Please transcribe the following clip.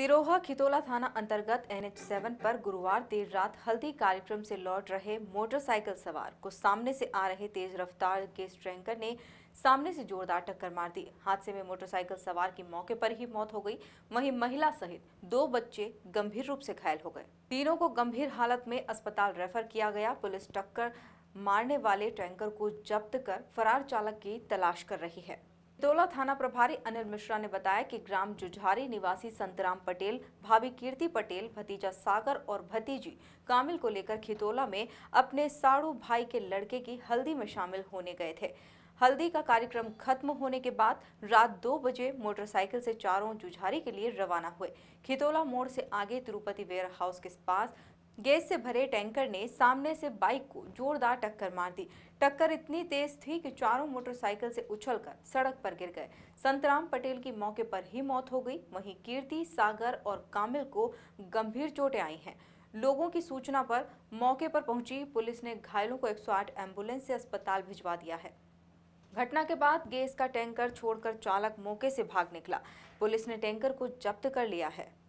सिरोहा खितोला थाना अंतर्गत NH seven पर गुरुवार देर रात हल्दी कार्यक्रम से लौट रहे मोटरसाइकिल सवार को सामने से आ रहे तेज रफ्तार के ट्रैंकर ने सामने से जोरदार टक्कर मार दी हादसे में मोटरसाइकिल सवार की मौके पर ही मौत हो गई वहीं महिला सहित दो बच्चे गंभीर रूप से घायल हो गए तीनों को गंभीर हालत में अस्पताल रेफर किया गया पुलिस टक्कर मारने वाले टैंकर को जब्त कर फरार चालक की तलाश कर रही है तोला थाना प्रभारी अनिल मिश्रा ने बताया कि ग्राम जुझारी निवासी संतराम पटेल भाभी कीर्ति पटेल भतीजा सागर और भतीजी कामिल को लेकर खितोला में अपने साड़ू भाई के लड़के की हल्दी में शामिल होने गए थे हल्दी का कार्यक्रम खत्म होने के बाद रात दो बजे मोटरसाइकिल से चारों जुझारी के लिए रवाना हुए खितोला मोड़ से आगे तिरुपति वेयर हाउस के पास गैस से भरे टैंकर ने सामने से बाइक को जोरदार टक्कर मार दी टक्कर इतनी तेज थी कि चारों मोटरसाइकिल से उछलकर सड़क पर गिर गए संतराम पटेल की मौके पर ही मौत हो गई वहीं कीर्ति सागर और कामिल को गंभीर चोटें आई हैं लोगों की सूचना पर मौके पर पहुंची पुलिस ने घायलों को एक एम्बुलेंस से अस्पताल भिजवा दिया है घटना के बाद गैस का टैंकर छोड़कर चालक मौके से भाग निकला पुलिस ने टैंकर को जब्त कर लिया है